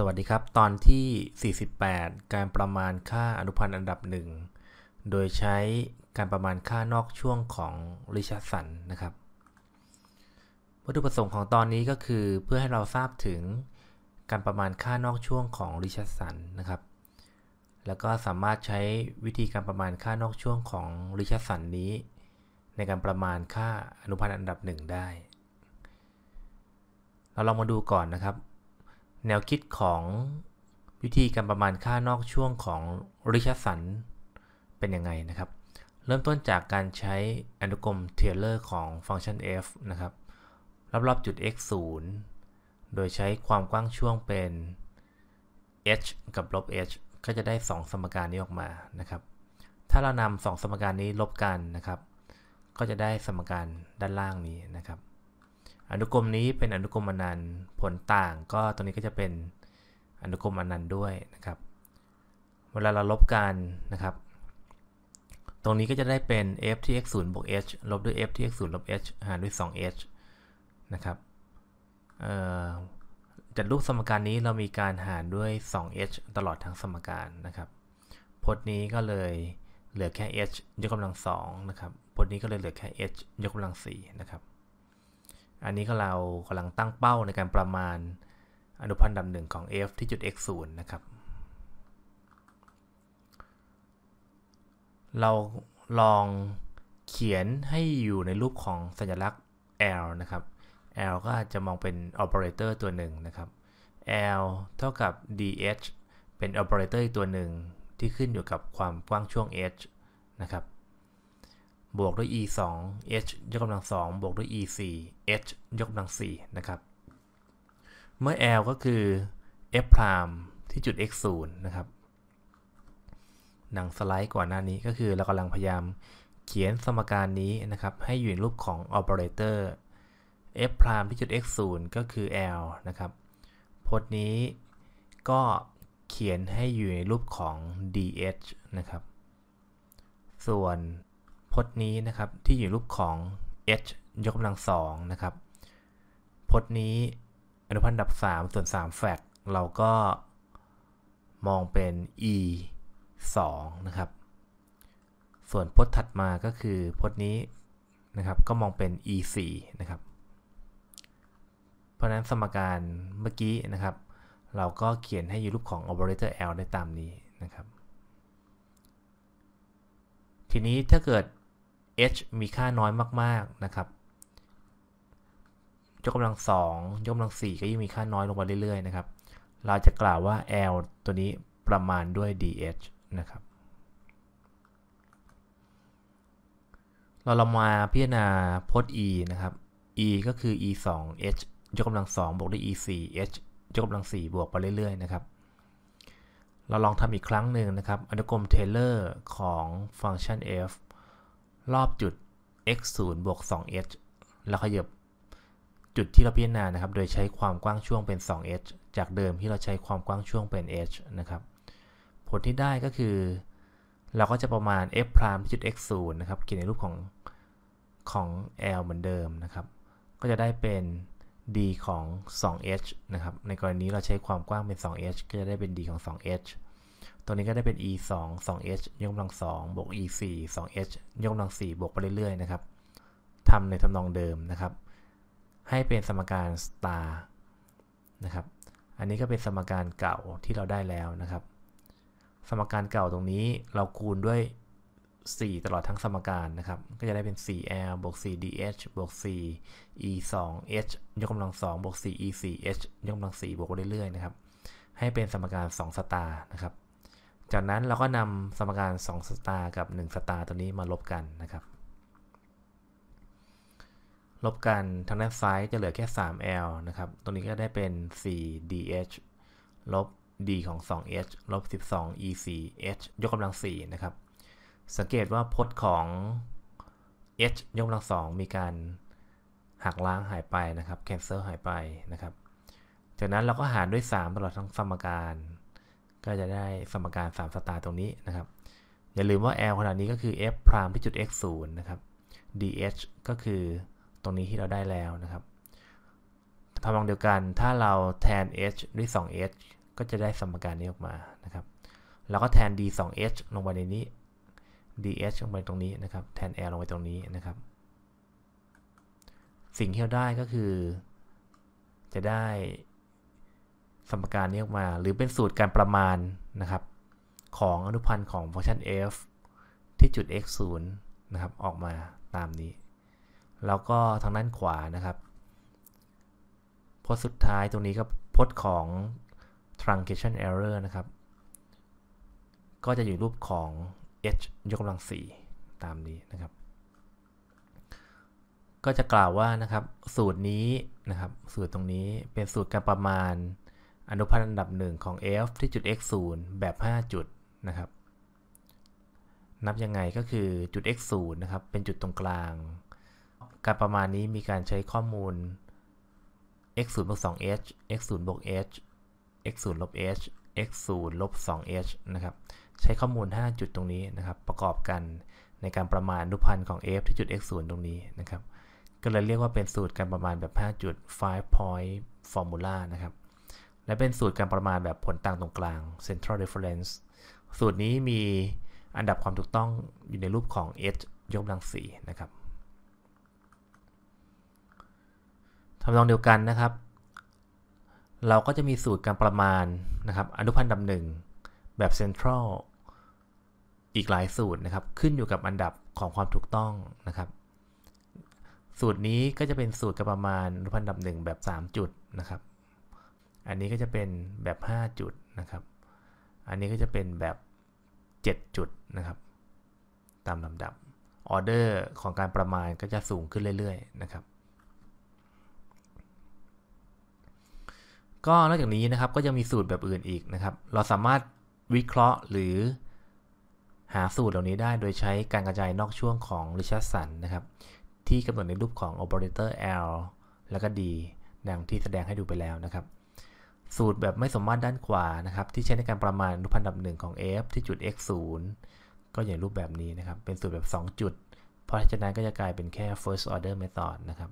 สวัสดีครับตอนที่ 48 การประมาณค่าอนุพันธ์อันดับหนึ่งโดยใช้การประมาณค่านอกช่วงของริชาสันนะครับ วัตถุประสงค์ของตอนนี้ก็คือ เพื่อให้เราทราบถึงการประมาณค่านอกช่วงของริชาสันนะครับ แล้วก็สามารถใช้วิธีการประมาณค่านอกช่วงของริชาสันนี้ ในการประมาณค่าอนุพันธ์อันดับหนึ่งได้เราลองมาดูก่อนนะครับแนวคิดของวิธีการประมาณค่านอกช่วงของริชสันเป็นยังไงนะครับ เริ่มต้นจากการใช้อนุกรมเทเลอร์ของฟังก์ชัน f นะครับรอบๆจุด x 0โดยใช้ความกว้างช่วงเป็น h กับลบ h ก็จะได้ 2 สมการนี้ออกมานะครับ ถ้าเรานำ2สมการนี้ลบกันนะครับ ก็จะได้สมการด้านล่างนี้นะครับอนุกรมนี้เป็นอนุกรมอนันต์ผลต่างก็ตรงนี้ก็จะเป็นอนุกรมอนันต์ด้วยนะครับ เวลาเราลบกันนะครับ ตรงนี้ก็จะได้เป็น f ที่ x 0บวก h ลบด้วย f ที่ x 0ลบ h หารด้วย 2h นะครับจัดรูปสมการนี้เรามีการหารด้วย 2h ตลอดทั้งสมการนะครับ พจน์นี้ก็เลยเหลือแค่ h ยกกำลัง 2 นะครับพจน์นี้ก็เลยเหลือแค่ h ยกกำลัง 4 นะครับอันนี้ก็เรากำลังตั้งเป้าในการประมาณอนุพันธ์ดับหนึ่งของ f ที่จุด x 0นะครับ เราลองเขียนให้อยู่ในรูปของสัญลักษณ์ L นะครับ L ก็จะมองเป็น operator ตัวหนึ่งนะครับ L เท่ากับ dh เป็น operator อร์ตัวหนึ่งที่ขึ้นอยู่กับความกว้างช่วง h นะครับบวกด้วย e 2 h ยกกำลัง2บวกด้วย e 4 h ยกกำลัง4นะครับ เมื่อ l ก็คือ f พรามที่จุด x 0นะครับ หนังสไลด์ก่อนหน้านี้ก็คือเรากำลังพยายามเขียนสมการนี้นะครับ ให้อยู่ในรูปของออเปอเรเตอร์ f พรามที่จุด x 0ก็คือ l นะครับพจน์นี้ก็เขียนให้อยู่ในรูปของ dh นะครับ ส่วนพจน์นี้นะครับ ที่อยู่รูปของ h ยกกำลังสองนะครับพจน์นี้อนุพันธ์ดับ 3 ส่วน 3 แฟกเราก็มองเป็น e 2 นะครับ ส่วนพจน์ถัดมาก็คือพจน์นี้นะครับก็มองเป็น e 4 นะครับ เพราะนั้นสมการเมื่อกี้นะครับ เราก็เขียนให้อยู่รูปของ operator l ได้ตามนี้นะครับทีนี้ถ้าเกิด h มีค่าน้อยมากๆนะครับ ยกกำลังสอง ยกกำลังสี่ก็ยิ่งมีค่าน้อยลงมาเรื่อยๆนะครับ เราจะกล่าวว่า l ตัวนี้ประมาณด้วย dh นะครับ เราเรามาพิจารณาพจน์ e นะครับ e ก็คือ e 2 h ยกกำลังสองบวกด้วย e 4 h ยกกำลังสี่บวกไปเรื่อยๆนะครับ เราลองทำอีกครั้งหนึ่งนะครับ อนุกรมเทเลอร์ของฟังก์ชัน f รอบจุด x 0บวก 2h แล้วขยับจุดที่เราพิจารณา นะครับ โดยใช้ความกว้างช่วงเป็น 2h จากเดิมที่เราใช้ความกว้างช่วงเป็น h นะครับ ผลที่ได้ก็คือ เราก็จะประมาณ f พรามจุด x 0นะครับ เขียนในรูปของของ l เหมือนเดิม นะครับ ก็จะได้เป็น d ของ 2h นะครับ ในกรณีนี้เราใช้ความกว้างเป็น 2h ก็จะได้เป็น d ของ 2h ตัวนี้ก็ได้เป็น e 2 2h ยกกำลัง2บวก e 4 2h ยกกำลัง 4 บวกไปเรื่อยๆ นะครับทำในทำนองเดิมนะครับ ให้เป็นสมการสตาร์นะครับ อันนี้ก็เป็นสมการเก่าที่เราได้แล้วนะครับ สมการเก่าตรงนี้เราคูณด้วย 4 ตลอดทั้งสมการนะครับ ก็จะได้เป็น 4l บวก 4dh บวก 4e 2 h ยกกำลัง2บวก 4e 4h ยกกำลัง 4 บวกไปเรื่อยๆ นะครับ ให้เป็นสมการ2สตาร์นะครับจากนั้นเราก็นำสมการ 2 สตาร์กับ 1 สตาร์ตัวนี้มาลบกันนะครับ ลบกันทางด้านซ้ายจะเหลือแค่ 3L นะครับ ตรงนี้ก็ได้เป็น 4DH ลบ D ของ 2H ลบ 12E4H ยกกำลัง 4 นะครับ สังเกตว่าพจน์ของ H ยกกำลัง 2 มีการหักล้างหายไปนะครับ cancel หายไปนะครับ จากนั้นเราก็หารด้วย 3 ตลอดทั้งสมการก็จะได้สมการ3สตาร์ตรงนี้นะครับ อย่าลืมว่า L ขนาดนี้ก็คือ f พรามที่จุด x 0นะครับ dh ก็คือตรงนี้ที่เราได้แล้วนะครับทำนองเดียวกันถ้าเราแทน h ด้วย 2h ก็จะได้สมการนี้ออกมานะครับแล้วก็แทน d 2h ลงไปในนี้ dh ลงไปตรงนี้นะครับแทน l ลงไปตรงนี้นะครับ สิ่งที่เราได้ก็คือจะได้สมการนี้ออกมา หรือเป็นสูตรการประมาณนะครับของอนุพันธ์ของฟังก์ชัน f ที่จุด x 0นะครับออกมาตามนี้ แล้วก็ทางด้านขวานะครับ พจน์สุดท้ายตรงนี้ก็พจน์ของ truncation error นะครับก็จะอยู่รูปของ h ยกกำลัง 4 ตามนี้นะครับ ก็จะกล่าวว่านะครับ สูตรนี้นะครับสูตรตรงนี้เป็นสูตรการประมาณอนุพันธ์อันดับหนึ่งของ f ที่จุด x 0แบบ 5 จุดนะครับ นับยังไงก็คือจุด x 0นะครับเป็นจุดตรงกลาง การประมาณนี้มีการใช้ข้อมูล x 0บวก2 h x 0บวก h x 0ลบ h x 0ลบ2 h นะครับ ใช้ข้อมูล 5 จุดตรงนี้นะครับประกอบกันในการประมาณอนุพันธ์ของ f ที่จุด x 0ตรงนี้นะครับ ก็เลยเรียกว่าเป็นสูตรการประมาณแบบ5จุด5 point formula นะครับและเป็นสูตรการประมาณแบบผลต่างตรงกลาง central reference สูตรนี้มีอันดับความถูกต้องอยู่ในรูปของ h ยกกำลัง 4 นะครับทำนองเดียวกันนะครับ เราก็จะมีสูตรการประมาณนะครับ อนุพันธ์ดับหนึ่งแบบ central อีกหลายสูตรนะครับขึ้นอยู่กับอันดับของความถูกต้องนะครับ สูตรนี้ก็จะเป็นสูตรการประมาณอนุพันธ์ดับหนึ่งแบบ 3จุดนะครับอันนี้ก็จะเป็นแบบ 5 จุดนะครับ อันนี้ก็จะเป็นแบบ 7 จุดนะครับ ตามลำดับ ออเดอร์ของการประมาณก็จะสูงขึ้นเรื่อยๆ นะครับ ก็นอกจากนี้นะครับก็ยังมีสูตรแบบอื่นอีกนะครับ เราสามารถวิเคราะห์หรือหาสูตรเหล่านี้ได้โดยใช้การกระจายนอกช่วงของริชาร์ดสันนะครับ ที่กำหนดในรูปของอปเอเรเตอร์ L แล้วก็ D ดังที่แสดงให้ดูไปแล้วนะครับสูตรแบบไม่สมมาตรด้านขวา นะครับ ที่ใช้ในการประมาณอนุพันธ์ดับหนึ่งของ f ที่จุด x 0ก็อย่างรูปแบบนี้นะครับ เป็นสูตรแบบ 2 จุด เพราะฉะนั้น ก็จะกลายเป็นแค่ first order method นะครับ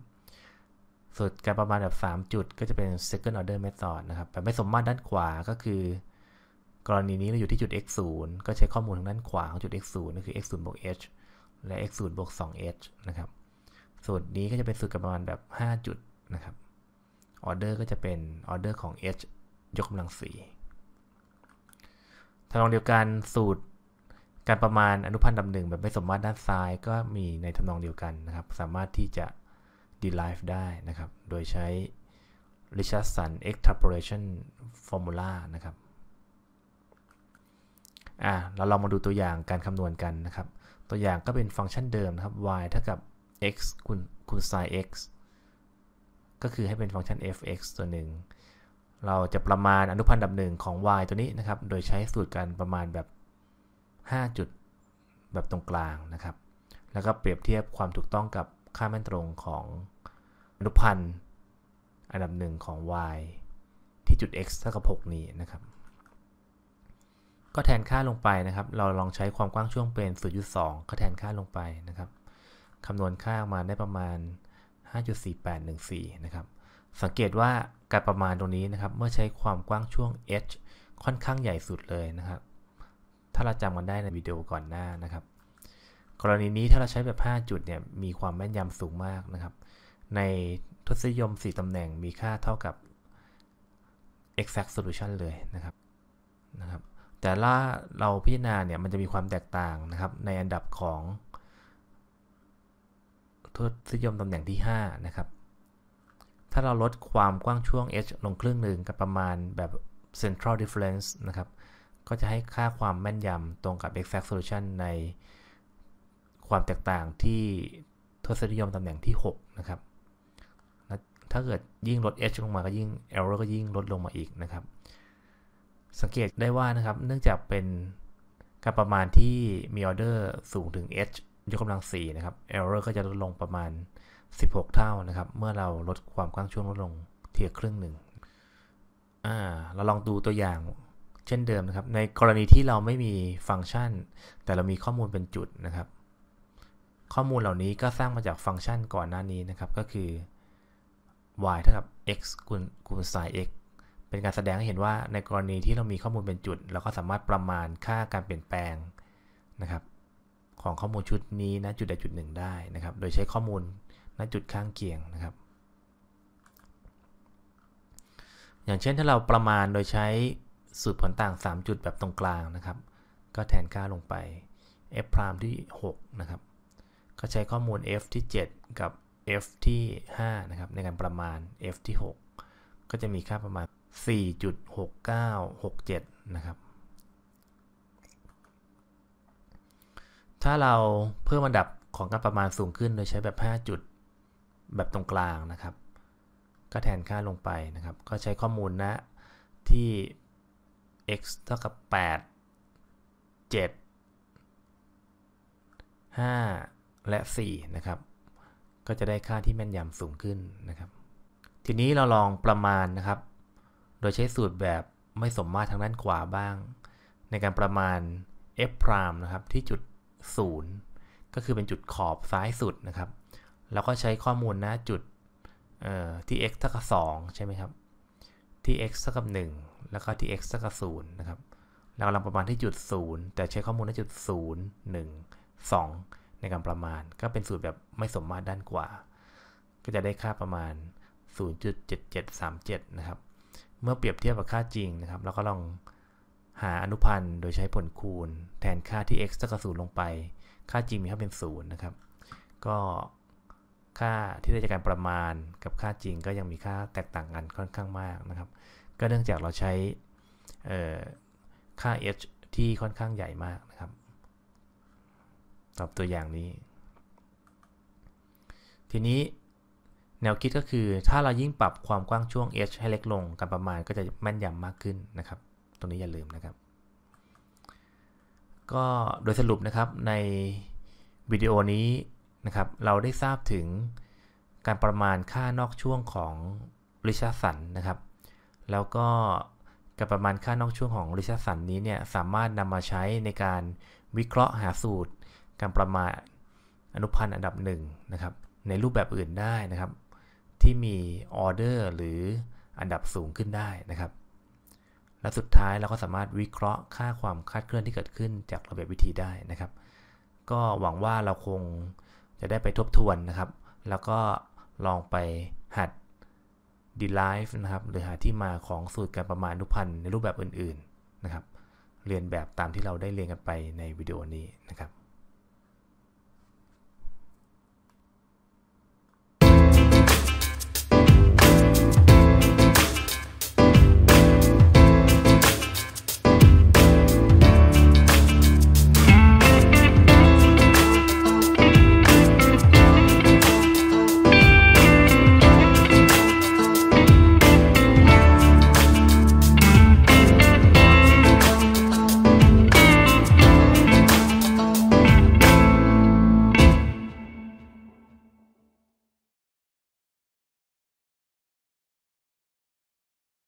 สูตรการประมาณแบบ 3 จุดก็จะเป็น second order method นะครับ แบบไม่สมมาตรด้านขวาก็คือ กรณีนี้เราอยู่ที่จุด x 0ก็ใช้ข้อมูลทางด้านขวาของจุด x 0่นคือ x 0บวก h และ x 0บวก 2h นะครับ สูตรนี้ก็จะเป็นสูตรการประมาณแบบ 5 จุดนะครับออเดอร์ก็จะเป็นออเดอร์ของ h ยกกำลังสี่ทำนองเดียวกันสูตร การประมาณอนุพันธ์ลำหนึ่งแบบไม่สมมาตรด้านซ้ายก็มีในทำนองเดียวกันนะครับ สามารถที่จะ derive ได้นะครับ โดยใช้ Richardson extrapolation formula นะครับอ่ะเราลองมาดูตัวอย่างการคำนวณกันนะครับ ตัวอย่างก็เป็นฟังก์ชันเดิมนะครับ y เท่ากับ x คูณคูณ sin x ก็คือให้เป็นฟังก์ชัน f(x) ตัวหนึ่งเราจะประมาณอนุพันธ์ดับหนึ่งของ y ตัวนี้นะครับ โดยใช้สูตรการประมาณแบบ 5 จุด แบบตรงกลางนะครับ แล้วก็เปรียบเทียบความถูกต้องกับค่าแม่นตรงของอนุพันธ์อันดับหนึ่งของ y ที่จุด x เท่ากับ6นี้นะครับ ก็แทนค่าลงไปนะครับ เราลองใช้ความกว้างช่วงเป็นสูตรองก็แทนค่าลงไปนะครับคำนวณค่ามาได้ประมาณ5.4814 นะครับ สังเกตว่าการประมาณตรงนี้นะครับ เมื่อใช้ความกว้างช่วง h ค่อนข้างใหญ่สุดเลยนะครับ ถ้าเราจำกันได้ในวิดีโอก่อนหน้านะครับ กรณีนี้ถ้าเราใช้แบบ 5 จุดเนี่ย มีความแม่นยำสูงมากนะครับ ในทศนิยม 4 ตำแหน่งมีค่าเท่ากับ exact solution เลยนะครับ นะครับ แต่ละเราพิจารณาเนี่ย มันจะมีความแตกต่างนะครับ ในอันดับของทศนิยมตำแหน่งที่5นะครับ ถ้าเราลดความกว้างช่วง h ลงครึ่งหนึ่งกับประมาณแบบ central difference นะครับ ก็จะให้ค่าความแม่นยำตรงกับ exact solution ในความแตกต่างที่ทศนิยมตำแหน่งที่ 6 นะครับ ถ้าเกิดยิ่งลด h ลงมาก็ยิ่ง error ก็ยิ่งลดลงมาอีกนะครับ สังเกตได้ว่านะครับ เนื่องจากเป็นการประมาณที่มีออเดอร์สูงถึง h ยกกำลัง 4 นะครับ error ก็จะลดลงประมาณ 16 เท่านะครับ เมื่อเราลดความกว้างช่วงลดลงเทียบครึ่งหนึ่งอ่าเราลองดูตัวอย่างเช่นเดิมนะครับ ในกรณีที่เราไม่มีฟังก์ชัน แต่เรามีข้อมูลเป็นจุดนะครับ ข้อมูลเหล่านี้ก็สร้างมาจากฟังก์ชันก่อนหน้านี้นะครับ ก็คือ y เท่ากับ x คูณคูณ sin x เป็นการแสดงให้เห็นว่าในกรณีที่เรามีข้อมูลเป็นจุด เราก็สามารถประมาณค่าการเปลี่ยนแปลงนะครับของข้อมูลชุดนี้ณจุดใดจุดหนึ่งได้นะครับ โดยใช้ข้อมูลณจุดข้างเคียงนะครับ อย่างเช่นถ้าเราประมาณโดยใช้สูตรผลต่าง 3 จุดแบบตรงกลางนะครับ ก็แทนค่าลงไป f พรามที่6 นะครับ ก็ใช้ข้อมูล f ที่ 7 กับ f ที่5นะครับในการประมาณ f ที่ 6 ก็จะมีค่าประมาณ 4.6967 นะครับถ้าเราเพิ่มระดับของการประมาณสูงขึ้น โดยใช้แบบ 5 จุดแบบตรงกลางนะครับ ก็แทนค่าลงไปนะครับ ก็ใช้ข้อมูลนะที่ x เท่ากับ 8 7 5 และ4นะครับก็จะได้ค่าที่แม่นยำสูงขึ้นนะครับทีนี้เราลองประมาณนะครับ โดยใช้สูตรแบบไม่สมมาตรทางด้านขวาบ้าง ในการประมาณ f นะครับที่จุด0 ก็คือเป็นจุดขอบซ้ายสุดนะครับ แล้วก็ใช้ข้อมูลนะจุดที่ x เท่ากับ2ใช่ไหมครับที่ x เท่ากับ 1 แล้วก็ที่ x เท่ากับ0นะครับ เรากำลังประมาณที่จุด 0 แต่ใช้ข้อมูลณจุด 0 1 2 ในการประมาณ ก็เป็นสูตรแบบไม่สมมาตรด้านกว่า ก็จะได้ค่าประมาณ 0.7737 นะครับ เมื่อเปรียบเทียบกับค่าจริงนะครับเราก็ลองหาอนุพันธ์โดยใช้ผลคูณแทนค่าที่ x เท่ากับศูนย์ลงไป ค่าจริงมีค่าเป็น 0 นะครับ ก็ค่าที่ได้จากการประมาณกับค่าจริงก็ยังมีค่าแตกต่างกันค่อนข้างมากนะครับ ก็เนื่องจากเราใช้ค่า h ที่ค่อนข้างใหญ่มากนะครับตอบตัวอย่างนี้ ทีนี้แนวคิดก็คือถ้าเรายิ่งปรับความกว้างช่วง h ให้เล็กลง การประมาณก็จะแม่นยำมากขึ้นนะครับรงนี้อย่าลืมนะครับ ก็โดยสรุปนะครับในวิดีโอนี้นะครับ เราได้ทราบถึงการประมาณค่านอกช่วงของริชาสันนะครับ แล้วก็การประมาณค่านอกช่วงของริชาสันนี้เนี่ยสามารถนำมาใช้ในการวิเคราะห์หาสูตรการประมาณอนุพันธ์อันดับหนึ่งนะครับ ในรูปแบบอื่นได้นะครับ ที่มีออเดอร์หรืออันดับสูงขึ้นได้นะครับและสุดท้ายเราก็สามารถวิเคราะห์ค่าความคาดเคลื่อนที่เกิดขึ้นจากระเบียบวิธีได้นะครับ ก็หวังว่าเราคงจะได้ไปทบทวนนะครับ แล้วก็ลองไปหัด d ีไลฟ์นะครับหรือหาที่มาของสูตรการประมาณนุพันธ์ในรูปแบบอื่นๆนะครับ เรียนแบบตามที่เราได้เรียนกันไปในวิดีโอนี้นะครับ